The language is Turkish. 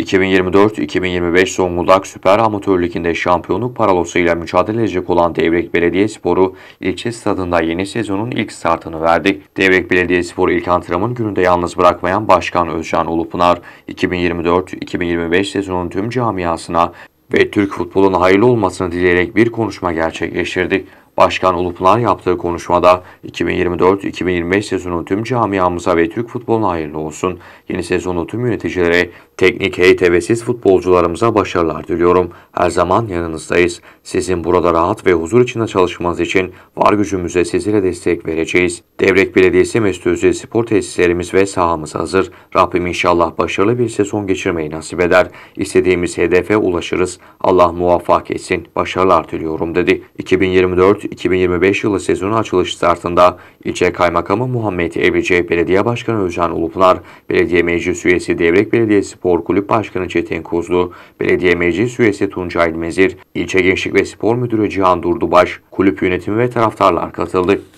2024-2025 Zonguldak Süper Amatör Ligi'nde şampiyonluk paralosu ile mücadele edecek olan Devrek Belediyesporu ilçe stadında yeni sezonun ilk startını verdi. Devrek Belediyesporu ilk antrenman gününde yalnız bırakmayan Başkan Özcan Ulupınar, 2024-2025 sezonun tüm camiasına ve Türk futboluna hayırlı olmasını dileyerek bir konuşma gerçekleştirdi. Başkan Ulupınar yaptığı konuşmada 2024-2025 sezonu tüm camiamıza ve Türk futboluna hayırlı olsun. Yeni sezonu tüm yöneticilere, teknik heyete ve siz futbolcularımıza başarılar diliyorum. Her zaman yanınızdayız. Sizin burada rahat ve huzur içinde çalışmanız için var gücümüze sizlere destek vereceğiz. Devlet Belediyesi Mesut spor tesislerimiz ve sahamız hazır. Rabbim inşallah başarılı bir sezon geçirmeyi nasip eder. İstediğimiz hedefe ulaşırız. Allah muvaffak etsin. Başarılar diliyorum dedi. 2024 2024-2025 yılı sezonu açılışı startında ilçe kaymakamı Muhammed Evrici, belediye başkanı Özcan Ulupınar, belediye meclis üyesi Devrek Belediye Spor Kulüp Başkanı Çetin Kuzlu, belediye meclis üyesi Tuncay Mezir, ilçe gençlik ve spor müdürü Cihan Durdubaş, kulüp yönetimi ve taraftarlar katıldı.